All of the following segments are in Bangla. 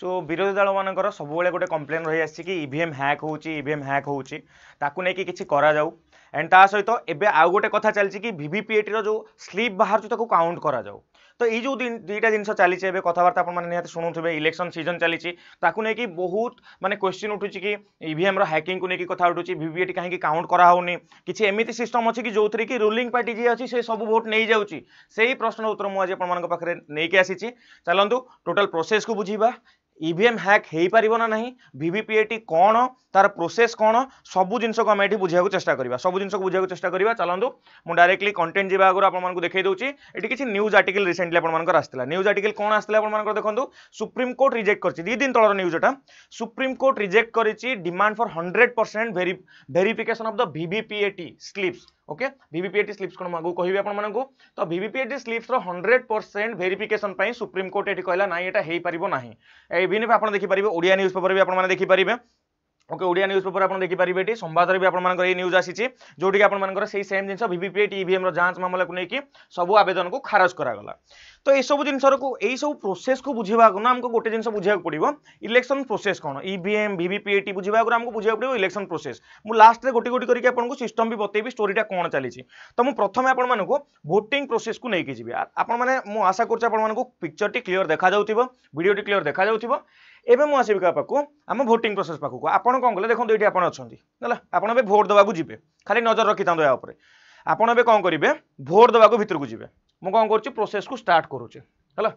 সো বিরোধী দল মানকর সবুলে গোটে কমপ্লেন রয়ে আসছে কি ইভিএম হ্যাক হচ্ছে ইভিএম হ্যাক হচ্ছে তাকে নেই কিছু করা যাও এন্ড তা সহিত এবে আউ গোটে কথা চলছে কি ভিভিপিএটির যে স্লিপ বাহারুচি তাকে কাউন্ট করা যাও তো এই যে দুইটা জিনিস চালিছে এবে কথাবার্তা আপনার নিহতি শুণুবে ইলেকশন সিজন চালিছে তাকে নেই বহুত মানে কোশ্চিন উঠুছে কি ইভিএমর হ্যাকিং কু নেই কথা উঠুছে ভিভিএটি কাহি কাউন্ট করা হোনি কিছু এমিতি সিস্টম অছে কি যে কি রুলিং পার্টি যে অছে সে সব ভোট নেই যাচ্ছে সেই প্রশ্ন উত্তর মু আজ আপনার পাখে নেই আসিছি চালু টোটাল প্রোসেস কু বুঝবা ଇଭିଏମ୍ ହ୍ୟାକ୍ ହେଇପାରିବ ନା ନାହିଁ ଭିଭିପିଏଟି କ'ଣ ତାର ପ୍ରୋସେସ୍ କ'ଣ ସବୁ ଜିନିଷକୁ ଆମେ ଏଠି ବୁଝିବାକୁ ଚେଷ୍ଟା କରିବା ସବୁ ଜିନିଷକୁ ବୁଝିବାକୁ ଚେଷ୍ଟା କରିବା ଚାଲନ୍ତୁ ମୁଁ ଡାଇରେକ୍ଟଲି କଣ୍ଟେଣ୍ଟ ଯିବା ଆଗରୁ ଆପଣମାନଙ୍କୁ ଦେଖାଇ ଦେଉଛି ଏଠି କିଛି ନ୍ୟୁଜ୍ ଆର୍ଟିକଲ୍ ରିସେଣ୍ଟଲି ଆପଣମାନଙ୍କର ଆସିଥିଲା ନ୍ୟୁଜ୍ ଆର୍ଟିକଲ୍ କ'ଣ ଆସିଥିଲା ଆପଣମାନଙ୍କର ଦେଖନ୍ତୁ ସୁପ୍ରିମକୋର୍ଟ ରିଜେକ୍ଟ କରିଛି ଦୁଇ ଦିନ ତଳର ନ୍ୟୁଜ୍ ଏଟା ସୁପ୍ରିମକୋର୍ଟ ରିଜେକ୍ଟ କରିଛି demand for hundred percent very verification of the VVPAT slips okay VVPAT slips कौन आगे कह तो VVPAT slips hundred percent verification supreme court ये कहला ना यहाँ हो पार ना इवन भी आप देखिपारे ओडिया न्यूज पेपर भी आप देखिपारे ओके ओडिया न्यूज पेपर आप देखिपारे संवाद भी आप न्यूज आसी जोटी आप सेम जिन भिभिपीएट इभिएम जांच मामला को लेकिन सब आवेदन को खारज करागला তো এইসব জিনিসরকু এইসব প্রোসেসকে বুঝবা আগে না আমাকে গোটে জিনিস বুঝাকে পড়ব ইলেকশন প্রোসেস কোণ ইভিএম ভিভিপিএটি বুঝবা আগে আমাকে বুঝাকে পড়ব ইলেকশন প্রোসেস মু লাস্টে গোটি গোটি করি আপনার সিস্টম বি বতাইবি স্টোরিটা কোণ চালিছি তো মু প্রথমে আপনার ভোটিং প্রোসেস কু নেই যাবি আপনার মু আশা করছি আপনার পিকচরটি ক্লিয়র দেখা যাও ভিডিওটি ক্লিয়র দেখা যাও এবে মু আসবি কাহ পাখু আমার ভোটিং প্রোসেস পাখু আপনার কম কলে দেখুন এইটি আপনার অনেক আপনার এবার ভোট দেওয়া যাবে খালি নজর রাখি তাঁর উপরে আপনার এবার কম করবে ভোট দেওয়া ভিতরক যাবে ମୁଁ କ'ଣ କରୁଛି ପ୍ରୋସେସ୍କୁ ଷ୍ଟାର୍ଟ କରୁଛି ହେଲା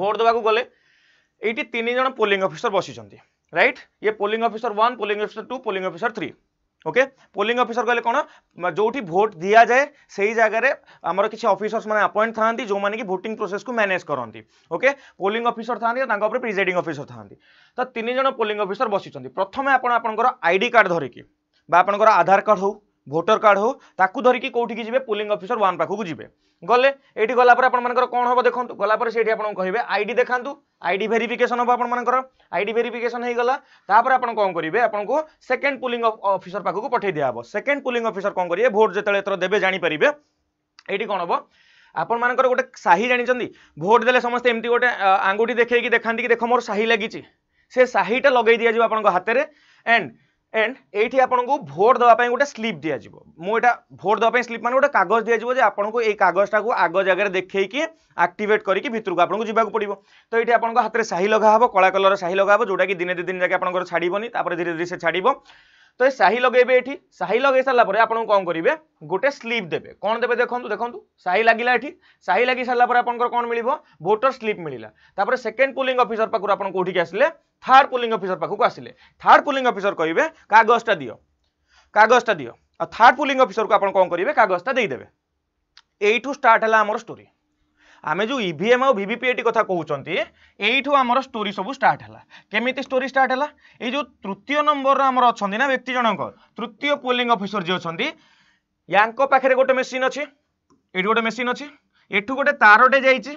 ଭୋଟ୍ ଦେବାକୁ ଗଲେ ଏଇଠି ତିନି ଜଣ ପୋଲିଂ ଅଫିସର ବସିଛନ୍ତି ରାଇଟ୍ ଇଏ polling officer one polling officer two polling officer three okay polling officer কলে কোণ যেটি ভোট দিয়া যায় সেই জায়গায় আমার কিছু অফিসর্স মানে আপয়েন্ট থাকে যে কি ভোটিং প্রোসেস কু ম্যানেজ করতে ওকে পোলিং অফিসর থাকে তাঁর উপরে প্রিজাইডিং অফিসর থাকে তো তিনজন পোলিং অফিসর বসিছেন প্রথমে আপনার আপনার আইডি কার্ড ধরিকি বা আপনার আধার কার্ড হোক ভোটর কার্ড হোক তাকে ধরিকি কোটি যাবে পোলিং অফিসর ওয়ান পাখু যাবে গলে এইটি গলাপরে আপনার কম হব দেখুন গলাপরে সেইটি আপনার কহবে আইডি দেখা আইডি ভেরিফিকেসন হব আপনার আইডি ভেরিফিকেসন হয়ে গলা তাপরে আপনার কম করবে আপনার সেকেন্ড পুলিং অফিসর পাখক পঠাই দিয়া হব সেকেন্ড পুলিং অফিসর কম করবে ভোট যেত এথর দেবে জাঁপারে এইটি কম হব ଆପଣମାନଙ୍କର ଗୋଟେ ସାହି ଜାଣିଛନ୍ତି ଭୋଟ୍ ଦେଲେ ସମସ୍ତେ ଏମିତି ଗୋଟେ ଆଙ୍ଗୁଠି ଦେଖେଇକି ଦେଖାନ୍ତି କି ଦେଖ ମୋର ସାହି ଲାଗିଛି ସେ ସାହିଟା ଲଗେଇ ଦିଆଯିବ ଆପଣଙ୍କ ହାତରେ ଆଣ୍ଡ এন্ড এইটি আপনার ভোট দেওয়া গোটে স্লিপ দিয়াযিব মু এটা ভোট দেওয়া স্লিপ মানে গোটে কাগজ দিয়াযিব যে আপনার এই কাগজটা আগ জায়গায় দেখেকি আক্টিভেট করিকি ভিতরক আপনার যাওয়া পড়ব তো এইটি আপনার হাতের সাহি লগা হব কলা কলর সাহি লগা হব যেটা কি দিনে দুই দিন যাকে আপনার ছাড়বনি তাপরে ধীরে ধীরে সে ছাড়ব তো এই সাহি লগাইবে এটি সাহি লগাই সারা পরে আপনার কম করবে গোটে স্লিপ দেবে কোণ দেবে দেখুন দেখুন সাহি লাগিলা এটি সাহি লাগি সারা পরে আপনার কোণ মিলব ভোটর স্লিপ মিলা তাপরে সেকেন্ড পুলিং অফিসর পাখু আপনার কোঠিকি আসলে থার্ড পুলিং অফিসর পাখু আসলে থার্ড পুলিং অফিসর কহবে কাগজটা দিও কাগজটা দিও আর থার্ড পুলিং অফিসর আপনার কম করবে কাগজটা দিয়ে দেবে এইটু স্টার্ট হল আমার স্টোরি ଆମେ ଯେଉଁ ଇଭିଏମ୍ ଆଉ ଭିଭିପିଏଟି କଥା କହୁଛନ୍ତି ଏଇଠୁ ଆମର ଷ୍ଟୋରି ସବୁ ଷ୍ଟାର୍ଟ ହେଲା କେମିତି ଷ୍ଟୋରି ଷ୍ଟାର୍ଟ ହେଲା ଏଇ ଯେଉଁ ତୃତୀୟ ନମ୍ବରର ଆମର ଅଛନ୍ତି ନା ବ୍ୟକ୍ତି ଜଣଙ୍କ ତୃତୀୟ ପୋଲିଂ ଅଫିସର ଯିଏ ଅଛନ୍ତି ୟାଙ୍କ ପାଖରେ ଗୋଟେ ମେସିନ୍ ଅଛି ଏଠି ଗୋଟେ ମେସିନ୍ ଅଛି ଏଠୁ ଗୋଟେ ତାରଟେ ଯାଇଛି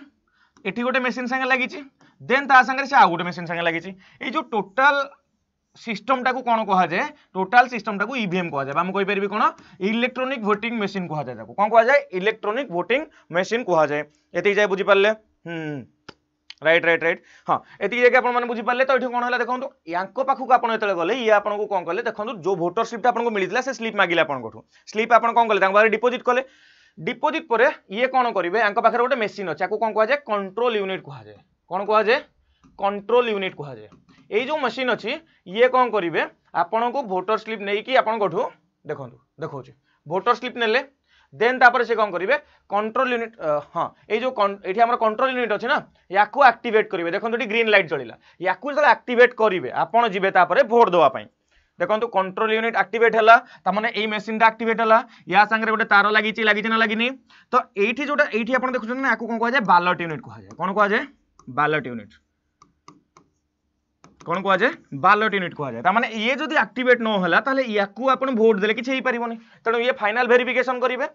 ଏଠି ଗୋଟେ ମେସିନ୍ ସାଙ୍ଗେ ଲାଗିଛି ଦେନ୍ ତା ସାଙ୍ଗରେ ସେ ଆଉ ଗୋଟେ ମେସିନ୍ ସାଙ୍ଗେ ଲାଗିଛି ଏଇ ଯେଉଁ ଟୋଟାଲ ସିଷ୍ଟମଟାକୁ କ'ଣ କୁହାଯାଏ ଟୋଟାଲ ସିଷ୍ଟମଟାକୁ ଇଭିଏମ୍ କୁହାଯାଏ ଆମେ କହିପାରିବି କ'ଣ ଇଲେକ୍ଟ୍ରୋନିକ୍ ଭୋଟିଂ ମେସିନ୍ କୁହାଯାଏ ତାକୁ କ'ଣ କୁହାଯାଏ ଇଲେକ୍ଟ୍ରୋନିକ୍ ଭୋଟିଂ ମେସିନ୍ କୁହାଯାଏ ଏତିକି ଯାଏ ବୁଝିପାରିଲେ ହୁଁ রাইট রাইট রাইট হ্যাঁ এটি জায়গা আপনার বুঝিপারে তো এটি কোণ হল দেখুন ইয়া পাখক আপনার যেত গলে ইয়ে আপনার কম কলে দেখুন যে ভোটর স্লিপটা আপনার মিলে সে স্লিপ মাগিলে আপনার স্লিপ আপনার কম কলে তাহলে ডিপোজিট কলে ডিপোজিট পরে ইয়ে কোণ করবে ইয়া পাখে গোটে মেসিন অছে কম কুয়া যায় কন্ট্রোল ইউনিট কুয়া যায় কোণ কুয়া যায় কন্ট্রোল ইউনিট কুয়া এই যে মেସିନ୍ ଅଛି ଇଏ କ'ଣ କରିବେ ଆପଣଙ୍କୁ ଭୋଟର ସ୍ଲିପ୍ ନେଇକି ଆପଣଙ୍କଠୁ ଦେଖନ୍ତୁ ଦେଖାଉଛି ଭୋଟର ସ୍ଲିପ୍ ନେଲେ ଦେନ୍ ତାପରେ ସେ କ'ଣ କରିବେ କଣ୍ଟ୍ରୋଲ ୟୁନିଟ୍ ହଁ ଏଇ ଯେଉଁ ଏଠି ଆମର କଣ୍ଟ୍ରୋଲ ୟୁନିଟ୍ ଅଛି ନା ୟାକୁ ଆକ୍ଟିଭେଟ୍ କରିବେ ଦେଖନ୍ତୁ ଏଠି ଗ୍ରୀନ୍ ଲାଇଟ୍ ଜଳିଲା ୟାକୁ ଯେତେବେଳେ ଆକ୍ଟିଭେଟ୍ କରିବେ ଆପଣ ଯିବେ ତାପରେ ଭୋଟ୍ ଦେବା ପାଇଁ দেখুন কন্ট্রোল ইউনিট আকটিভেট হল তার মানে এই মেসিনটা আকটিভেট হল ইয়া সাংরে গোটে তার লাগিছে লাগিছে না লাগিনি তো এইটি যেটা এইটি আপনার দেখুছেন না কোণ কুয়া যায় বালট ইউনিট কুয়া যায় কোণ কুয়া যায় বালট ইউনিট କ'ଣ କୁହାଯାଏ ବାଲଟ ୟୁନିଟ୍ କୁହାଯାଏ ତା'ମାନେ ଇଏ ଯଦି ଆକ୍ଟିଭେଟ୍ ନ ହେଲା ତାହେଲେ ୟାକୁ ଆପଣ ଭୋଟ ଦେଲେ କିଛି ହେଇପାରିବନି ତେଣୁ ଇଏ ଫାଇନାଲ୍ ଭେରିଫିକେସନ୍ କରିବେ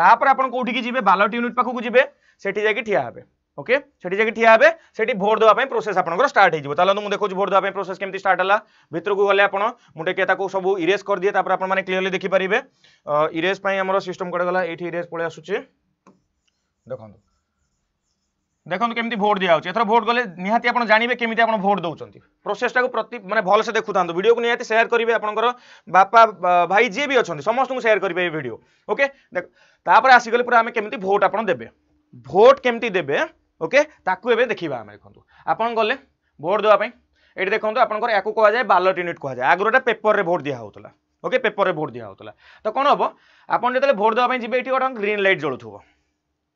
ତାପରେ ଆପଣ କୋଉଠିକି ଯିବେ ବାଲଟ ୟୁନିଟ୍ ପାଖକୁ ଯିବେ ସେଠି ଯାଇକି ଠିଆ ହେବେ ওকে সেটি যাকে ঠিয়া হবে সেটি ভোট দেওয়া প্রোসেস আপনার স্টার্ট হয়ে যাব তাহলে মু দেখছি ভোট দেওয়া প্রোসেস কেমি স্টার্ট হল ভিতরক গেলে আপনার মু টিকি তাকে সব ইরেজ করে তারপরে আপনার ক্লিয়ারলি দেখিপারে ইরেজ আমার সিস্টম কুয়াড়ে গলা এইটি ইরেজ পড়ে আসুচি দেখুন দেখুন কেমি ভোট দিয়া হচ্ছে এথর ভোট গলে নিহতি আপনার জাঁবে কেমি আপনার ভোট দৌঁচ প্রোসেসটা প্রতি মানে ভালসে দেখু থাকে ভিডিও নিহতি সেয়ার করবে আপনার বাপা ভাই যে বি অনেক সমস্ত সেয়ার করবে এই ভিডিও ওকে দেখ তাপরে আসিগলে পুরা আমি কেমি ভোট আপনার দেবে ভোট কেমি দেবে ওকে তাকে এবার দেখা আমি দেখুন আপনার গলে ভোট দেওয়া এটি দেখুন আপনার এখন কুয়া বালট ইউনিট কুয়া যায় আগুটা পেপরের ভোট দিয়া হোলা ওকে পেপরের ভোট দিয়া হোলা তো কম হব আপনার যেত ভোট দেওয়া যাবে এটি গোটা গ্রিন লাইট জলুব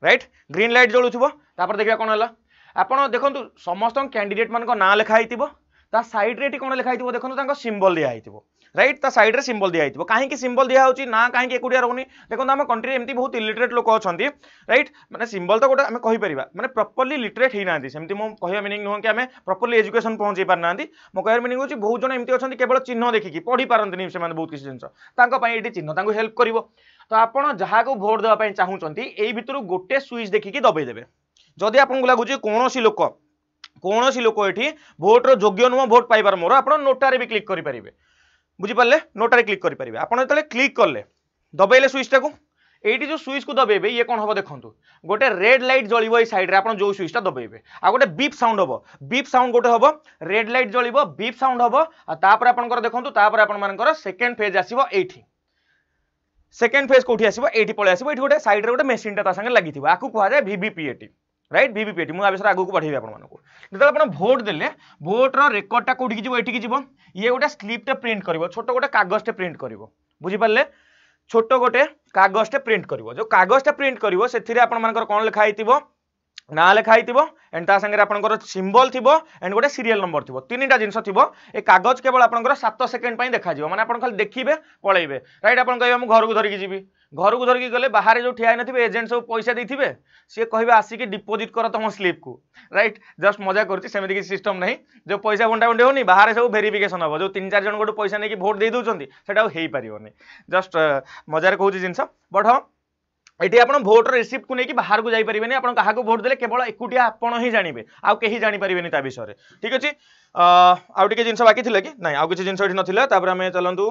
रईट ग्रीन लाइट जलु थोपर देखिए कौन है आप देखो समस्त कैंडिडेट मान ना लिखाई थी ता सैड्रे कौन लिखाई थी देखो सिंबल दिखाई थी रईट ता सैड्रे सिंबल दिखाई थी कहीं सिंबल दिखा ना कहीं एक रोनी देखो आम कंट्री एमती बहुत इलिटरेट लोक अच्छा रईट मैंने सिंबल तो गोटे आम कहीपर मैंने प्रपर्ली लिटरेट होना सेमती मुझ कह मिनिंग नुह कि आम प्रपर्ली एजुकेशन पहुंचे पार ना मो कह मिनिंग हूँ बहुत जो एमती अच्छा केवल चिन्ह देखिए पढ़ी पारती बहुत किसी जिनसे ये चिन्ह हेल्प कर তো আপনার যাকে ভোট দেওয়া চাহুন এই ভিতর গোটে সুইচ দেখি দবাইদেবে যদি আপনার লাগুচি কোণী লোক কোণী লোক এটি ভোটর যোগ্য নুহ ভোট পাইবার মোর আপনার নোটারে বি ক্লিক করে পারে বুঝিপারে নোটারে ক্লিক করে পারে আপনার যেতে ক্লিক কলে দবাইলে সুইচটা এইটি যে সুইচ কু দবাইবে ইয়ে কোণ হব দেখুন গোটে রেড লাইট জলব এই সাইড্রে আপনার যে সুইচটা দবাইবে আর গোটে বিপ সাউন্ড হব বিপ সাউন্ড গোটে হব রেড লাইট জলব বিপ সাউন্ড হব আর তাপরে আপনার দেখুন তাপরে আপনার সেকেন্ড ফেজ আসব এইটি সেকেন্ড ফেজ কোটি আসব এইটি পলাই আসব এইটি গোটে সাইড্রে গোটে মেসিনটা তা সাথে লাগিথিব আকু কুয়া যায় ভিভিপিএটি রাইট ভিভিপিএটি মু আবিষয়ে আগুক পঠাইবি আপনার যেত আপনার ভোট দেলে ভোটর রেকর্ডটা কোটি যাব এটিকি যাব ইয়ে গোটে স্লিপটে প্রিন্ট করব ছোট গোটে কাগজটে প্রিন্ট করব বুঝিপারে ছোট গোটে কাগজটে প্রিন্ট করব যে কাগজটা প্রিন্ট করব সেথিরে আপনার কোণ লেখা হয়ে না লেখা হয়ে এন্ড তা সাথে আপনার সিম্বল থাকবে এন্ড গোটে সিরিয়াল নম্বর থাকবে তিনটা জিনিস থাকবে এ কাগজ কেবল আপনার সাত সেকেন্ড পাই দেখা যাব মানে আপনার খালি দেখবে পলাইবে রাইট আপনার কে আমি ঘরক ধরিকি যাবি ঘরক ধরিকি গেলে বাহারে যে ঠিয়া হয়ে নথিবে এজেন্ট সব পয়সা দিয়ে সি কে আসিকি ডিপোজিট কর তোমার স্লিপ কু রাইট জস্ট মজা করছি সেমি কিছু সিষ্টম নাই যে পয়সা বন্টা বন্টি হোনি বাহারে সব ভেরিফিকেসন হব যে তিন চার জন গোটে পয়সা নিয়ে ভোট দিয়ে দেওয়া সেটা হয়ে পারনি জস্ট মজার কৌছি জিনিস বট হ্যাঁ এটি আপনার ভোটর রিসিপ্টু নিয়ে বাহারক যাইপারে না আপনার কাহক ভোট দেলে কেবল একুটিয়া আপনার হি জাঁবে আহি জাঁপারে তা বিষয়ে ঠিক আছে আউ টিকি জিনিস বাকি লা কি না আউ কিছু জিনিস এটি নথিলা তাপরে আমি চলতু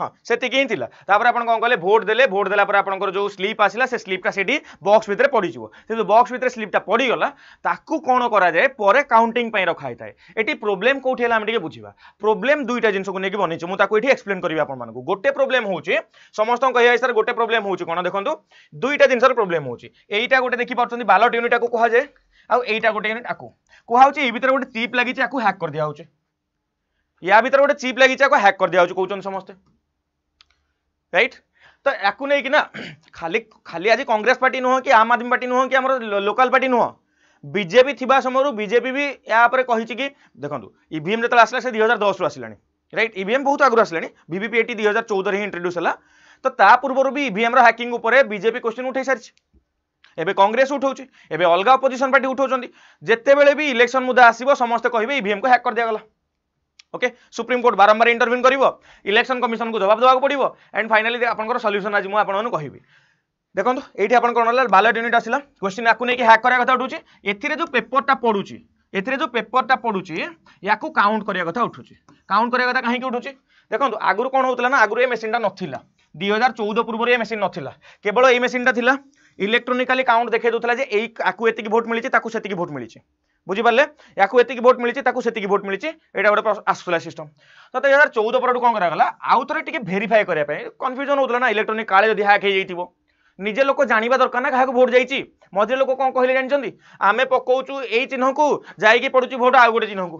ହଁ ସେତିକି ହିଁ ଥିଲା ତାପରେ ଆପଣ କ'ଣ କଲେ ଭୋଟ୍ ଦେଲେ ଭୋଟ୍ ଦେଲା ପରେ ଆପଣଙ୍କର ଯେଉଁ ସ୍ଲିପ୍ ଆସିଲା ସେ ସ୍ଲିପ୍ଟା ସେଠି ବକ୍ସ ଭିତରେ ପଡ଼ିଯିବ କିନ୍ତୁ ବକ୍ସ ଭିତରେ ସ୍ଲିପ୍ଟା ପଡ଼ିଗଲା ତାକୁ କ'ଣ କରାଯାଏ ପରେ କାଉଣ୍ଟିଂ ପାଇଁ ରଖାଯାଇଥାଏ ଏଠି ପ୍ରୋବ୍ଲେମ୍ କେଉଁଠି ହେଲା ଆମେ ଟିକେ ବୁଝିବା ପ୍ରୋବ୍ଲେମ୍ ଦୁଇଟା ଜିନିଷକୁ ନେଇକି ବନେଇଛୁ ମୁଁ ତାକୁ ଏଠି ଏକ୍ସପ୍ଲେନ୍ କରିବି ଆପଣମାନଙ୍କୁ ଗୋଟେ ପ୍ରୋବ୍ଲେମ୍ ହେଉଛି ସମସ୍ତଙ୍କୁ କହିବା ସାର୍ ଗୋଟେ ପ୍ରୋବ୍ଲେମ୍ ହେଉଛି କ'ଣ ଦେଖନ୍ତୁ ଦୁଇଟା ଜିନିଷର ପ୍ରୋବ୍ଲେମ୍ ହେଉଛି ଏଇଟା ଗୋଟେ ଦେଖିପାରୁଛନ୍ତି ବାଲଟ ୟୁନିଟ୍କୁ କୁହାଯାଏ ଆଉ ଏଇଟା ଗୋଟେ ୟୁନିଟ୍ ଆକୁ କୁହାହେଉଛି ଏଇ ଭିତରେ ଗୋଟେ ଚିପ୍ ଲାଗିଛି ଆକୁ ହ୍ୟାକ୍ କରିଦିଆହେଉଛି ୟା ଭିତରେ ଗୋଟେ ଚିପ୍ ଲାଗିଛି ଆକୁ ହ୍ୟାକ୍ ହେଉଛି କହୁଛନ୍ତି ସମସ୍ତେ রাইট ତ ୟାକୁ ନେଇକି ନା ଖାଲି ଖାଲି ଆଜି କଂଗ୍ରେସ ପାର୍ଟି ନୁହଁ କି ଆମ୍ ଆଦମୀ ପାର୍ଟି ନୁହଁ କି ଆମର ଲୋକାଲ ପାର୍ଟି ନୁହଁ ବିଜେପି ଥିବା ସମୟରୁ ବିଜେପି ବି ଏହା ଉପରେ କହିଛି କି ଦେଖନ୍ତୁ ଇଭିଏମ୍ ଯେତେବେଳେ ଆସିଲା ସେ ଦୁଇ ହଜାର ଦଶରୁ ଆସିଲାଣି ରାଇଟ୍ ଇଭିଏମ୍ ବହୁତ ଆଗରୁ ଆସିଲାଣି ଭିଭିପିଏଟି ଦୁଇ ହଜାର ଚଉଦରେ ହିଁ ଇଣ୍ଟ୍ରୋଡ୍ୟୁସ୍ ହେଲା ତ ତା ପୂର୍ବରୁ ବି ଇଭିଏମ୍ର ହ୍ୟାକିଂ ଉପରେ ବିଜେପି କ୍ୱେଶ୍ଚିନ୍ ଉଠାଇ ସାରିଛି ଏବେ କଂଗ୍ରେସ ଉଠାଉଛି ଏବେ ଅଲଗା ଅପୋଜିସନ୍ ପାର୍ଟି ଉଠାଉଛନ୍ତି ଯେତେବେଳେ ବି ଇଲେକ୍ସନ୍ ମୁଦ୍ଦା ଆସିବ ସମସ୍ତେ କହିବେ ଇଭିଏମ୍କୁ ହ୍ୟାକ୍ କରିଦିଆଗଲା ওকে সুপ্রিমকোর্ট বারম্বার ইন্টরভিউ করব ইলেকশন কমিশন জবাব দেওয়া পড়ব এন্ড ফাইনালি আপনার সল্যুসন আজ মু আপনার কহবি দেখুন এইটি আপনার কোণ হল বালেট ইউনিট আসলা কোশ্চিন আকু নেই হ্যাক করা কথা উঠুছে এর যে পেপরটা পড়ুছি এর যে পেপরটা পড়ুছি ইয়াকু কাউন্ট করা কথা উঠুছে কাউন্ট করা কথা কাহি উঠুছে দেখুন আগর কোণ হোলা না আগর এই মেসিনটা নথিলা দুই হাজার চৌদ পূর্বর এই মেসিন নথিলা কেবল এই মেসিনটা লা ইলেকট্রোনিকালি কাউন্ট দেখাই দেওয়া যে এই আকু এত ভোট মিছে তাকে সেত ভোট মিছে বুঝিপারে या এতিকি ভোট মিছে তাকে সেতিকি ভোট মিছে এটা গোটে আসুলা সিষ্টম তো দুই হাজার চৌদ পরঠু কম করা আউ থরে টিকি ভেরিফাই করা কনফ্যুজন হোলা না ইলেকট্রোনিক কালে যদি হ্যাক হয়ে যাই নিজে লোক জাঁয়া দরকার না কাহু ভোট যাই মঝে লোক কম কহিলেন জাঁচান আমি পকাউছু এই চিহ্নকু যাই পড়ুছি ভোট আউ গোটে চিহ্নকু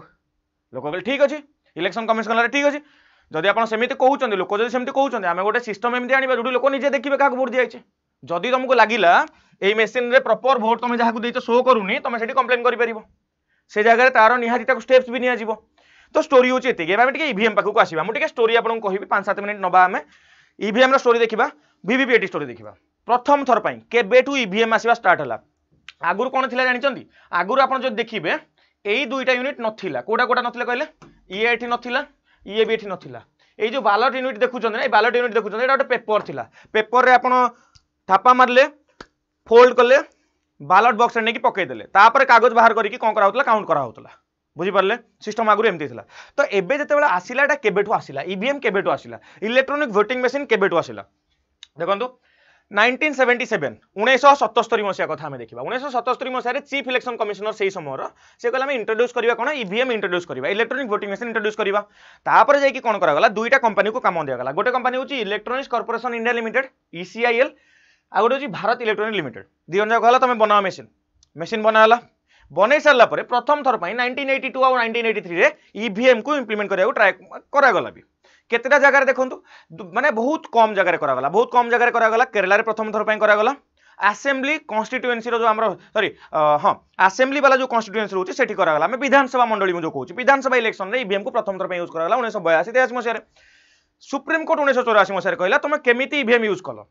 লোক কে ঠিক আছে ইলেকশন কমিশন কলা ঠিক আছে যদি আপনার সেমি কৌন লোক যদি সেমি কৌন আমি গোটে সিষ্টম এমনি আনবা যেটি লোক নিজে দেখবে কাহু ভোট দিয়েছে যদি তোমাকে লাগিলা এই মেসিন্রে প্রপর ভোট তুমি যাকে দিয়েছ শো করুনি তুমি সেটি কমপ্লেন করে পার সে জায়গায় তার নিহতি তাকে স্টেপস বি নিয়ে তো স্টোরি হচ্ছে এত এবার আমি টিকি ইভিএম পাখক আসবা মু টিকি স্টোরি আপনার কহিবি পাঁচ সাত মিনিট নবা আমি ইভিএম স্টোরি দেখা ভিভিপিএটি স্টোরি দেখা প্রথম থর পাই কেবেঠু ইভিএম আসবা স্টার্ট হলা আগর কোণ লা জাঁচান আগর আপনার যদি দেখবে এই দুইটা ইউনিট নথিলা কোটা কোটা নথিলা কহিলে ইয়ে এটি নথিলা ইয়ে বি এটি নথিলা এই যে বালট ইউনিট দেখুছেন এই বালট ইউনিট দেখুছেন এটা গোটে পেপর লা পেপরের আপনার থাপা মারলে ফোল্ড কলে ବାଲାଟ ବକ୍ସରେ ନେଇକି ପକାଇଦେଲେ ତାପରେ କାଗଜ ବାହାର କରିକି କ'ଣ କରାହେଉଥିଲା କାଉଣ୍ଟ କରାହେଉଥିଲା ବୁଝିପାରିଲେ ସିଷ୍ଟମ ଆଗରୁ ଏମିତି ଥିଲା ତ ଏବେ ଯେତେବେଳେ ଆସିଲା ଏଇଟା କେବେଠୁ ଆସିଲା ଇଭିଏମ୍ e କେବେଠୁ ଆସିଲା ଇଲେକ୍ଟ୍ରୋନିକ୍ ଭୋଟିଂ ମେସିନ୍ କେବେଠୁ ଆସିଲା ଦେଖନ୍ତୁ নাইনটিন সেভেন্টি সেভেন উনিশশহ সতস্তরি মশিয়া কথা আমি দেখা উনিশশহ সতস্তরি মশায় চিফ ইলেকশন কমিশনর সেই সময়ের সে কে আমি ইন্ট্রোড্যুস করা কোণ ইভিএম ইন্ট্রোড্যুস করা ইলেকট্রোনিক ভোটিং মেসিন ইন্ট্রোড্যুস করা তাপরে যাই কোণ করা দুইটা কোম্পানি কাম দিয়া গোটে কোম্পানি হচ্ছে electronics corporation India limited ECIL ଆଉ ଗୋଟେ ହେଉଛି ଭାରତ ଇଲେକ୍ଟ୍ରୋନିକ୍ ଲିମିଟେଡ୍ ଦୁଇ ଜଣ ଯାକ ହେଲା ତୁମେ ବନାଅ ମେସିନ୍ ମେସିନ୍ ବନାହେଲା ବନେଇ ସାରିଲା ପରେ ପ୍ରଥମ ଥର ପାଇଁ ନାଇଣ୍ଟିନ୍ ଏଇଟି ଟୁ ଆଉ ନାଇଣ୍ଟିନ୍ ଏଇଟି ଥ୍ରୀରେ ଇଭିଏମ୍କୁ ଇମ୍ପ୍ଲିମେଣ୍ଟ କରିବାକୁ ଟ୍ରାଏ କରାଗଲା ବି କେତେଟା ଜାଗାରେ ଦେଖନ୍ତୁ ମାନେ ବହୁତ କମ୍ ଜାଗାରେ କରାଗଲା ବହୁତ କମ୍ ଜାଗାରେ କରାଗଲା କେରଳରେ ପ୍ରଥମ ଥର ପାଇଁ କରାଗଲା ଆସେମ୍ବଲି କନଷ୍ଟିଟ୍ୟୁଏନ୍ସିର ଯେଉଁ ଆମର ସରି ହଁ ଆସେମ୍ବଲି ବାଲା ଯେଉଁ କନଷ୍ଟିଟ୍ୟୁଏନ୍ସି ରହୁଛି ସେଠି କରାଗଲା ଆମେ ବିଧାନସଭା ମଣ୍ଡଳୀ ମୁଁ ଯେଉଁ କହୁଛି ବିଧାନସଭା ଇଲେକ୍ସନରେ ଇଭିଏମ୍କୁ ପ୍ରଥମ ଥର ପାଇଁ ୟୁଜ୍ କରାଗଲା ଉଣେଇଶହ ବୟାଅଶୀ ତେୟାଅଶୀ ମସିହାରେ ସୁପ୍ରିମକୋର୍ଟ ଉଣେଇଶହ ଚଉରାଅଶୀ ମସିହାରେ କହିଲା ତୁମେ କେମିତି ଇଭିଏମ୍ ୟୁଜ୍ କଲ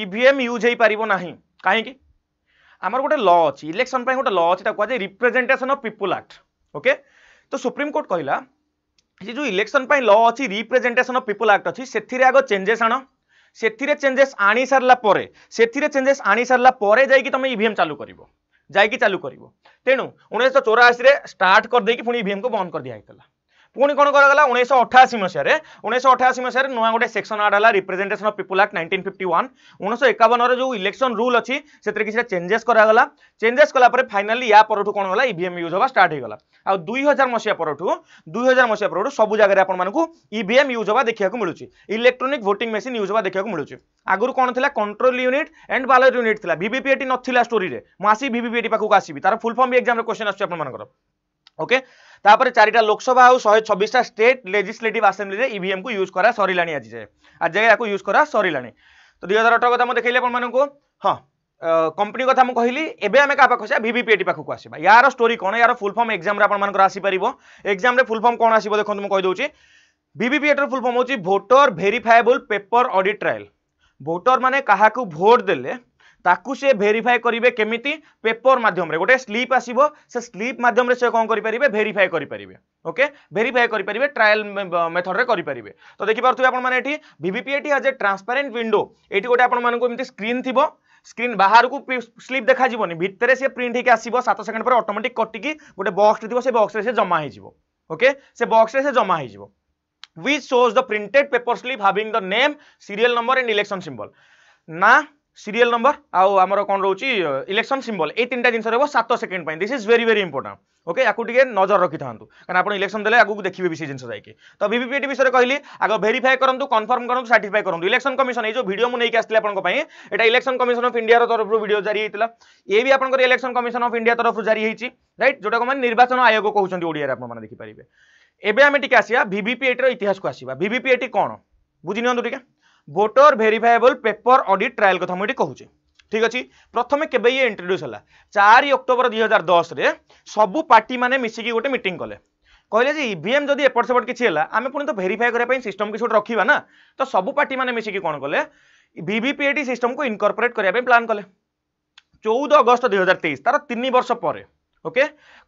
ইভিএম ୟୁଜ୍ ହେଇପାରିବ ନାହିଁ କାହିଁକି ଆମର ଗୋଟେ ଲ ଅଛି ଇଲେକ୍ସନ୍ ପାଇଁ ଗୋଟେ ଲ ଅଛି ତାକୁ କୁହାଯାଏ representation of people act okay ତ ସୁପ୍ରିମକୋର୍ଟ କହିଲା ସେ ଯେଉଁ ଇଲେକ୍ସନ୍ ପାଇଁ ଲ ଅଛି ରିପ୍ରେଜେଣ୍ଟେସନ୍ ଅଫ୍ ପିପୁଲ୍ ଆକ୍ଟ ଅଛି ସେଥିରେ ଆଗ ଚେଞ୍ଜେସ୍ ଆଣ ସେଥିରେ ଚେଞ୍ଜେସ୍ ଆଣି ସାରିଲା ପରେ ସେଥିରେ ଚେଞ୍ଜେସ୍ ଆଣି ସାରିଲା ପରେ ଯାଇକି ତୁମେ ଇଭିଏମ୍ ଚାଲୁ କରିବ ଯାଇକି ଚାଲୁ କରିବ ତେଣୁ ଉଣେଇଶହ ଚଉରାଅଶୀରେ ଷ୍ଟାର୍ଟ କରିଦେଇକି ପୁଣି ଇଭିଏମ୍କୁ ବନ୍ଦ କରିଦିଆହେଇଥିଲା ପୁଣି କ'ଣ କରାଗଲା ଉଣେଇଶହ ଅଠାଅଶୀ ମସିହାରେ ଉଣେଇଶହ ଅଠାଅଶୀ ମସିହାରେ ନୂଆ ଗୋଟେ ସେକ୍ସନ୍ ଆଡ୍ ହେଲା representation of people act nineteen fifty one ଉଣେଇଶହ ଏକାବନରେ ଯେଉଁ ଇଲେକ୍ସନ୍ ରୁଲ୍ ଅଛି ସେଥିରେ କିଛିଟା ଚେଞ୍ଜେସ୍ କରାଗଲା ଚେଞ୍ଜେସ୍ କଲା ପରେ ଫାଇନାଲି ୟା ପରଠୁ କ'ଣ ହେଲା ଇଭିଏମ୍ ୟୁଜ୍ ହେବା ଷ୍ଟାର୍ଟ ହେଇଗଲା ଆଉ ଦୁଇ ହଜାର ମସିହା ପରଠୁ ଦୁଇ ହଜାର ମସିହା ପରଠୁ ସବୁ ଜାଗାରେ ଆପଣମାନଙ୍କୁ ଇଭିଏମ୍ ୟୁଜ୍ ହେବା ଦେଖିବାକୁ ମିଳୁଛି ଇଲେକ୍ଟ୍ରୋନିକ୍ ଭୋଟିଂ ମେସିନ୍ ୟୁଜ୍ ହେବା ଦେଖିବାକୁ ମିଳୁଛି ଆଗରୁ କ'ଣ ଥିଲା control unit and ballot unit ଥିଲା ଭିଭିପିଏଟି ନଥିଲା ଷ୍ଟୋରିରେ ମୁଁ ଆସିବି ଭିଭିପିଏଟି ପାଖକୁ ଆସିବି ତାର ଫୁଲ୍ ଫର୍ମ ବି ଏକ୍ଜାମ୍ରେ କ୍ୱେଶ୍ଚନ୍ ଆସୁଛି ଆପଣମାନଙ୍କର ଓକେ তাপরে চারিটা লোকসভা আউ শহে ছবিশটা স্টেট লেজিসলেটিভ আসেম্বলিরে ইভিএম কু ইউজ করা সরিলানি আজ যায় আজ যায় ইয়াকু ইউজ করা সরিলানি তো দুই হাজার অঠর কথা মু দেখাইলি আপনার হ্যাঁ কম্পানি কথা মু কহিলি এবে আমি কাহা পাখ আসা ভিভিপিএটি পাখক আসবা ইয়ার স্টোরি কোণ ইয়ার ফুল ফর্ম এক্সামে আপনার আসিপার এক্সামে ফুল ফর্ম কোণ আসবে দেখুন মু কইদি ভিভিপিএটর ফুল ফর্ম হচ্ছে voter verifiable paper audit trail voter মানে কাহাকু ভোট দেলে টাকে শে ভেরিফাই করিবে কেমিতি পেপার মাধ্যমৰে গটে স্লিপ আসিবা সে স্লিপ মাধ্যমৰে সে কোন কৰি পৰিবে ভেরিফাই কৰি পৰিবে ওকে ভেরিফাই কৰি পৰিবে ট্রায়াল মেথডৰে কৰি পৰিবে তো দেখি পৰুতুৱে আপোন মান এটি ভিভিপিআইটি এজ এ ট্রান্সপ্যারেণ্ট উইন্ডো এটি গটে আপোন মানক এমটি স্ক্রিন থিবো স্ক্রিন বাহৰକୁ স্লিপ দেখা জিবনি ভিতৰে সে প্রিন্ট হকি আসিবা 7 সেকেন্ড পর অটোমেটিক কটকি গটে বক্স দিবা সে বক্সৰে সে জমা হৈ জিবো ওকে সে বক্সৰে সে জমা হৈ জিবো which shows the printed paper slip havig the name serial number and election symbol না সিরিয়াল নম্বর আমার কোণ রয়েছে ইলেকশন সিম্বল এই তিনটা জিনিস রহব সাত second this is very very important okay ইয়াকু টিকে নজর রকি থাকে কারণ আপনার ইলেকশন দেলে আগুক দেখবে বি সেই জিনিস যাইকি তো ভিভিপিএটি বিষয়ে কহিলি আগ ভেরিফাই করতু কনফর্ম করতু সার্টিফাই করতু ইলেকশন কমিশন এই যে ভিডিও মু নেইকি আসলে আপনার এটা ইলেকশন কমিশন অফ ইন্ডিয়ার তরফ ভিডিও জারি হয়েছিল এ বি আপনার ইলেকশন কমিশন অফ ইন্ডিয়া তরফ জারি হয়েছি রাইট যেটা মানে নির্বাচন আয়োগ কুমার ওড়িয়ার আপনার দেখিপারে এবে আমি টিকে আসা ভিভিপিএটির ইতিহাসক আসবা ভিভিপিএটি কোণ বুঝি নিউ টিকে voter verifiable paper audit trail কথা মুটি এটি ঠিক আছে প্রথমে কেবে ইয়ে ইন্ট্রোডিউস হল চারি অক্টোবর দুই হাজার দশরে সবু পার্টি মানে মিশিকি গোটে মিটিং কলে কহিলে যে ইভিএম e যদি এপট সেপট কিছু হল আমি পুনি তো ভেরিফাই করা সিস্টম কিছু গোটে রখবা না তো সবু পার্টি মানে মিশিকি কোণ কলে ভিভিপিএটি সিস্টমকে ইনকর্পোরেট করা প্লান কলে চৌদ অগস্ট দুই হাজার তেইশ তার তিন বর্ষ পরে okay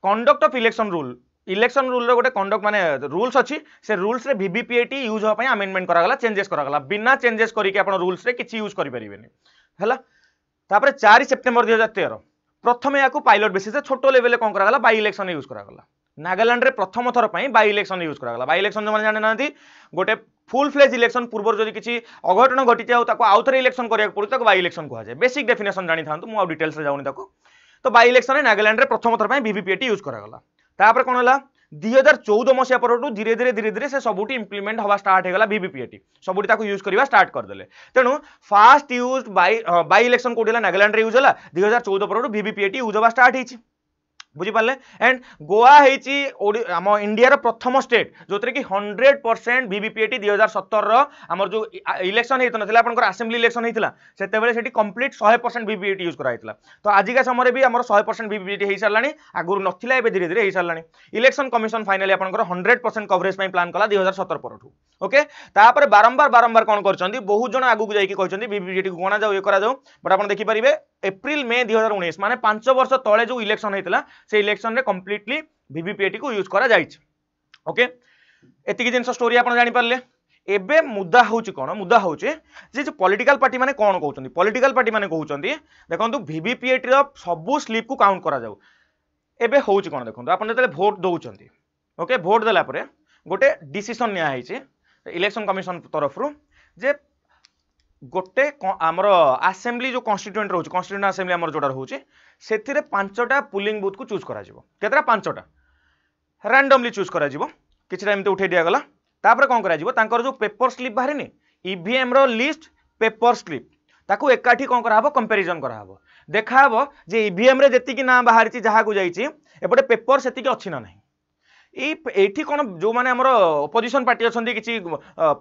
conduct of election rule election রুলর গোটে কন্ডক্ট মানে রুলস অছি সে রুলসরে ভিভিপিএটি ইউজ হওয়া পাই আমেন্ডমেন্ট করা গলা চেঞ্জেস করা গলা বিনা চেঞ্জেস করিকি আপন রুলসরে কিছু ইউজ করি পারিবেনি হেলা তারপরে 4 সেপ্টেম্বর 2013 প্রথমে ইয়াকু পাইলট বেসিসে ছোট লেভেলে কোন করা গলা বাই ইলেকশন ইউজ করা গলা নাগাল্যান্ডে প্রথম থর পাই বাই ইলেকশন ইউজ করা গলা বাই ইলেকশন যে জানি না গোটে ফুল ফ্লেজ ইলেকশন পূর্ব যদি কিছু অঘটন ঘটি যায় তাকে আউথরে ইলেকশন করা পড়ে তাকে বাই ইলেকশন কুহযায় বেসিক ডেফিনেসন জানি থাকে মু ডিটেলসে যাওনি তাকে তো বাই ইলেকশনে নাগাল্যান্ডে প্রথম থর পাই ভিভিপিএটি ইউজ করা গলা ତାପରେ କ'ଣ ହେଲା ଦୁଇ ହଜାର ଚଉଦ ମସିହା ପରଠୁ ଧୀରେ ଧୀରେ ଧୀରେ ଧୀରେ ସେ ସବୁଠି ଇମ୍ପ୍ଲିମେଣ୍ଟ ହେବା ଷ୍ଟାର୍ଟ ହେଇଗଲା ଭିଭିପିଏଟି ସବୁଠି ତାକୁ ୟୁଜ୍ କରିବା ଷ୍ଟାର୍ଟ କରିଦେଲେ ତେଣୁ first use by by election କେଉଁଠି ହେଲା ନାଗାଲାଣ୍ଡରେ ୟୁଜ୍ ହେଲା ଦୁଇ ହଜାର ଚଉଦ ପରଠୁ ଭିଭିପିଏଟି ୟୁଜ୍ ହେବା ଷ୍ଟାର୍ଟ ହେଇଛି বুঝিপারে এন্ড গোয়া হয়েছি আম ইন্ডিয়ার প্রথম স্টেট যেতে কি হন্ড্রেড পরসেন্ট ভিভিপিএটি দুই হাজার সতর আমার যে ইলেকশন হয়েছিল আপনার আসেম্বলি ইলেকশন হয়েছিল সেতবে সেটি কমপ্লিট শহে পরসেন্ট ভিভিপিএটি ইউজ করা হয়েছিল তো আজিকা সময় বি আমার শহে পরসেন্ট ভিভিপিএটি হয়ে সারা আগর নথিলা এবে ধীরে ধীরে হয়ে সারা ইলেকশন কমিশন ফাইনালি আপনার হন্ড্রেড পরসেন্ট কভরেজ প্লান কলা দুই হাজার সতর পরঠু ওকে তাপরে বারম্বার বারম্বার কম করছেন বহু জন আগুক যাই কিন্তু ভিভিপিএটি গণা যাও ইয়ে করা যাও বট আপনার দেখিপারে এপ্রিল মে দুই হাজার উনিশ মানে পাঁচ বর্ষ তলে যে ইলেকশন হয়েছিল সেই ইলেকশনরে কমপ্লিটলি ভিভিপিএটি কু ইউজ করা যাইছে ওকে এতিকি জিনিস স্টোরি আপনার জাঁপারে এবে মুদা হচ্ছে কোণ মুদা হচ্ছে যে পলিটিকাল পার্টি মানে কোণ কৌন পলিটিকাল পার্টি মানে কৌন দেখুন ভিভিপিএটি সবু স্লিপ কু কাউন্ট করা যাও এবে হচ্ছে কোণ দেখুন আপনার যেতে ভোট দৌঁছেন ওকে ভোট দেলাপরে গোটে ডিসিশন নিয়া হয়েছে ইলেকশন কমিশন তরফর যে গোটে আমার আসেম্বলি যে কনস্টিটুয়েন্ট রয়েছে কনস্টিটুয়েন্ট আসেম্বলি আমার যেটা রয়েছে সেতিরে পাঁচটা পুলিং বুথ কু চুজ করা যাব কেতটা পাঁচটা র্যান্ডমলি চুজ করা যাব কিছুটা এমনি উঠাই দিয়েগলা তাপরে কম করা তাঁর যে পেপর স্লিপ বাহিনি ইভিএম রিস্ট পেপর স্লিপ তাকে একাঠি কম করা হব কম্পারিজন করা হব দেখা হব যে ইভিএম রে যেতিকি না বাহারি যাহাকু যাইছি এপটে পেপর সেতিকি অছি না নাই ଏଇଠି କ'ଣ ଯେଉଁମାନେ ଆମର ଅପୋଜିସନ୍ ପାର୍ଟି ଅଛନ୍ତି କିଛି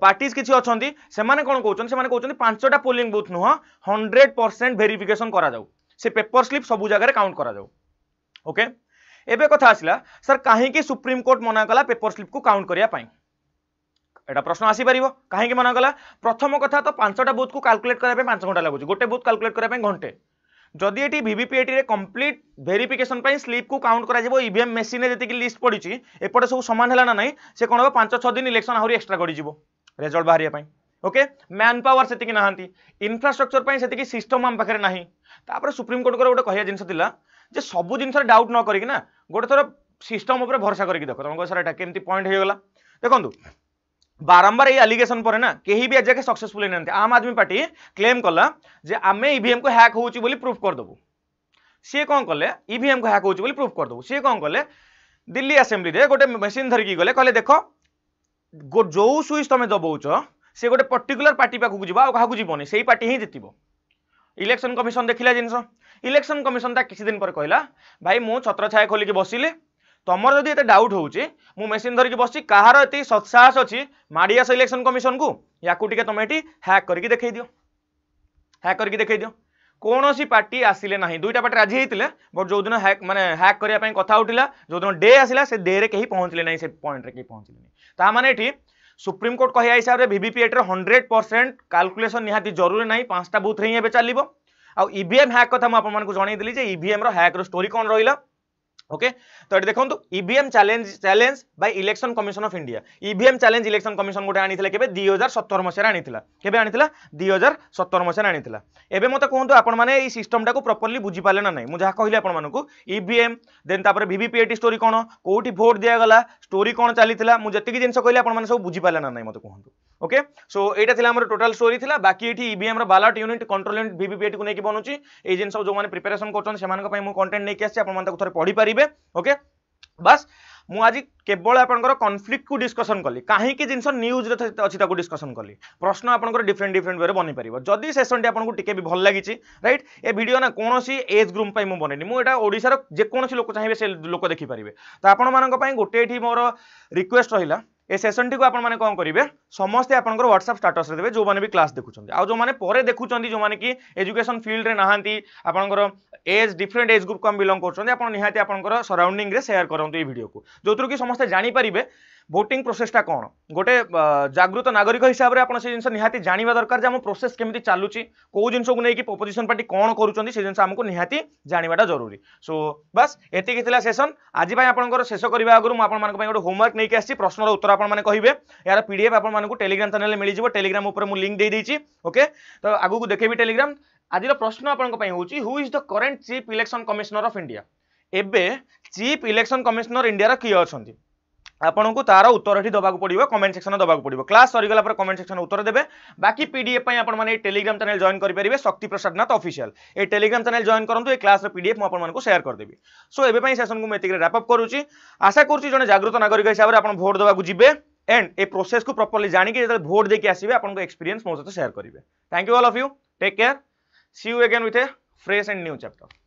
ପାର୍ଟିଜ୍ କିଛି ଅଛନ୍ତି ସେମାନେ କ'ଣ କହୁଛନ୍ତି ସେମାନେ କହୁଛନ୍ତି ପାଞ୍ଚଟା ପୋଲିଂ ବୁଥ୍ ନୁହଁ ହଣ୍ଡ୍ରେଡ଼ ପରସେଣ୍ଟ ଭେରିଫିକେସନ୍ କରାଯାଉ ସେ ପେପର ସ୍ଲିପ୍ ସବୁ ଜାଗାରେ କାଉଣ୍ଟ କରାଯାଉ ଓକେ ଏବେ କଥା ଆସିଲା ସାର୍ କାହିଁକି ସୁପ୍ରିମକୋର୍ଟ ମନା କଲା ପେପର ସ୍ଲିପ୍କୁ କାଉଣ୍ଟ କରିବା ପାଇଁ এটা প্রশ্ন আসিপার কাহি মনে কলা প্রথম কথা তো পাঁচটা বুথ কু কাল্কুলেট করা পাঁচ ঘন্টা লাগুছে গোটে বুথ কাল্কুলেট করা ঘণ্টে যদি এটি ভিভিপিএটিরে কমপ্লিট ভেরিফিকেসন পাই স্লিপকু কাউন্ট করা যাব ইভিএম মেসিনে যেত লিষ্ট পড়িছি এপটে সব সমান হল না নাই সে কোণ হব পাঁচ ছ দিন ইলেকশন আহরি এক্সট্রা গড়িযোগ রেজল্ট বাহারিয়া পাই ওকে ম্যান পাওয়ার সেতিকি না ইনফ্রাস্ট্রকচর পাই সেতিকি সিস্টম আম পাখে না তাপরে সুপ্রিমকোর্টর গোটে কহিয়া জিনিস লা যে সবু জিনিসের ডাউট ন করিকি না গোটে থর সিস্টম উপরে ভরসা করিকি দেখ তোমাকে স্যার এটা কেমতি পয়েন্ট হয়ে গলা দেখুন बारंबार ये अलिगेसन पर ना कहीं भी आज जाके सक्सेसफुल ना आम आदमी पार्टी क्लेम कला जे आम इवीएम को हैक हो प्रूफ करदेबू सी कौन कले इवीएम को हैक हो प्रूफ करदेबू सी कौन कले दिल्ली आसेम्बली गोटे मेसीन धरिकी गले कहले देख जो सुइच तुम दबाऊच সে গোটে পর্টিকুলার পার্টি পাখু যা কাহু যাবনি সেই পার্টি হি জিতব ইলেকশন কমিশন দেখিলা জিনিস ইলেকশন কমিশন তা কিছুদিন পরে কহিলা ভাই মু ছত্রছায়া খোলিকি বসিলি তোমর যদি এতি ডাউট হওচি মু মেশিন ধরি কি বসছি কাহার এতি সৎ সাহস আছে মাড়িয়া স ইলেকশন কমিশন কো ইয়াকু টিকে তুমি এতি হ্যাক করি কি দেখাই দিও হ্যাক করি কি দেখাই দিও কোনসি পার্টি আসিলে নাহি দুইটা পার্টি রাজি হইতলে বত জৌদিন হ্যাক মানে হ্যাক করিয়া পই কথা উঠিলা জৌদিন ডে আসিলা সে ডে রে কিহি পৌঁছলে নাই সে পয়েন্ট রে কি পৌঁছলে নাই তা মানে এতি সুপ্রিম কোর্ট কহি আই হিসাব রে ভিভিপিএ টির 100% ক্যালকুলেশন নিহাতি জরুরি নাই পাঁচটা বুথ রইহে বে চলিব আৰু ইভিএম হ্যাক কথা মু আপন মানক জণাই দিලි যে ইভিএম ৰ হ্যাক ৰ ষ্টৰি কোন রইলা ओके तो ये देखो EVM challenge challenge by election commission of India EVM challenge election commission गोटे आनी के दुई हजार सतर मसीह आनी आनी दुई हजार सतर मसीह आनी एवं मत कहतु आपण मैंने सिस्टम टाक प्रपरली बुझीपारे ना ना मुझे कहली आपको इवीएम देन भिभिपीएटी स्टोरी कौन कौटी भोट दिगला स्टोरी कौन चली मुझे जिन कहली आप सब बुझीपारे ना ना मत कहतु ওকে সো এটা ছিল আমার টোটাল স্টোরি ছিল বাকি এটি ইভিএম র ballot unit control unit VVP নিয়ে নেই বনুছি এই জিনিস সব যে প্রিপারেসন করছেন সে কন্টেন্ট নেই আসছি আপনার থাকে পড়ি পারিবে ওকে বাস মু আজি কেবল আপনার কনফ্লিক্ট কু ডিসকসন কলি কী জিনিস নিউজরে অছি তাকে ডিসকসন কলি প্রশ্ন আপনার ডিফরেন্ট ডিফরেন্ট ওয়ে বনি পার যদি সেসনটি আপনার টিকি ভাল লাগিছে রাইট এ ভিডিও না কোণী এজ গ্রুপ পাই মু বনেনি মু এটা ওড়শার যেকোন লোক চাইবে সে লোক দেখিপারে তো আপনার গোটে এটি মোর রিকোয়েস্ট রহিলা ଏ ସେସନ୍ଟିକୁ ଆପଣମାନେ କ'ଣ କରିବେ ସମସ୍ତେ ଆପଣଙ୍କର ହ୍ୱାଟ୍ସଆପ୍ ଷ୍ଟାଟସ୍ରେ ଦେବେ ଯେଉଁମାନେ ବି କ୍ଲାସ୍ ଦେଖୁଛନ୍ତି ଆଉ ଯେଉଁମାନେ ପରେ ଦେଖୁଛନ୍ତି ଯେଉଁମାନେ କି ଏଜୁକେସନ୍ ଫିଲ୍ଡରେ ନାହାନ୍ତି ଆପଣଙ୍କର ଏଜ୍ ଡିଫରେଣ୍ଟ ଏଜ୍ ଗ୍ରୁପ୍କୁ ଆମେ ବିଲଙ୍ଗ କରୁଛନ୍ତି ଆପଣ ନିହାତି ଆପଣଙ୍କର ସରାଉଣ୍ଡିଂରେ ସେୟାର କରନ୍ତୁ ଏଇ ଭିଡ଼ିଓକୁ ଯେଉଁଥିରୁ କି ସମସ୍ତେ ସମସ୍ତେ ଜାଣିପାରିବେ ভোটিং প্রোসেসটা কোণ গোটে জাগৃত নাগরিক হিসাবে আপনার সেই জিনিস নিহতি জাঁয়া দরকার যে আমার প্রোসেস কেমি চালুচি কেউ জিনিসক নিয়ে অপোজিশন পার্টি কোণ করছেন সেই জিনিস আমি নিহতি জাঁয়াটা জরুরি সো বাস এতিকি লা সেসন আজ আপনার শেষ করা আগর আপনার গোটে হোমওয়ার্ক নিয়ে আসছি প্রশ্নর উত্তর আপনার কবে এর পিডিএফ আপনার টেলিগ্রাম চ্যানেল মিলে যাব টেলিগ্রাম উপরে মু লিঙ্ক দিয়ে দিয়েছি ওকে তো আগুক দেখেবি টেলিগ্রাম আজর প্রশ্ন আপনার হচ্ছে who is the current chief election commissioner of India এবে চিফ ইলেকশন কমিশনর ইন্ডিয়ার কিয়ে অনেক ଆପଣଙ୍କୁ ତାର ଉତ୍ତର ଏଠି ଦେବାକୁ ପଡ଼ିବ କମେଣ୍ଟ ସେକ୍ସନ ଦେବାକୁ ପଡ଼ିବ କ୍ଲାସ୍ ସରିଗଲା ପରେ କମେଣ୍ଟ ସେକ୍ସନ ଉତ୍ତର ଦେବେ ବାକି ପିଡିଏଫ୍ ପାଇଁ ଆପଣମାନେ ଏଇ ଟେଲିଗ୍ରାମ ଚ୍ୟାନେଲ ଜଏନ୍ କରିପାରିବେ ଶକ୍ତି ପ୍ରସାଦ ନାଥ ଅଫିସିଆଲ ଏଇ ଟେଲିଗ୍ରାମ ଚ୍ୟାନେଲ ଜଏନ୍ କରନ୍ତୁ ଏ କ୍ଲାସ୍ର ପିଡିଏଫ୍ ମୁଁ ଆପଣମାନଙ୍କୁ ସେୟାର କରିଦେବି ସୋ ଏବେ ପାଇଁ ସେସନକୁ ମୁଁ ଏତିକି ରାପଅପ୍ କରୁଛି ଆଶା କରୁଛି ଜଣେ ଜାଗୃତ ନାଗରିକ ହିସାବରେ ଆପଣ ଭୋଟ ଦେବାକୁ ଯିବେ ଏଣ୍ଡ ଏ ପ୍ରୋସେସକୁ ପ୍ରପରଲି ଜାଣିକି ଯେତେବେଳେ ଭୋଟ ଦେଇକି ଆସିବେ ଆପଣଙ୍କ ଏକ୍ସପିରିଏନ୍ସ ମୋ ସହିତ ସେୟାର କରିବେ thank you all of you take care see you again with a fresh and new chapter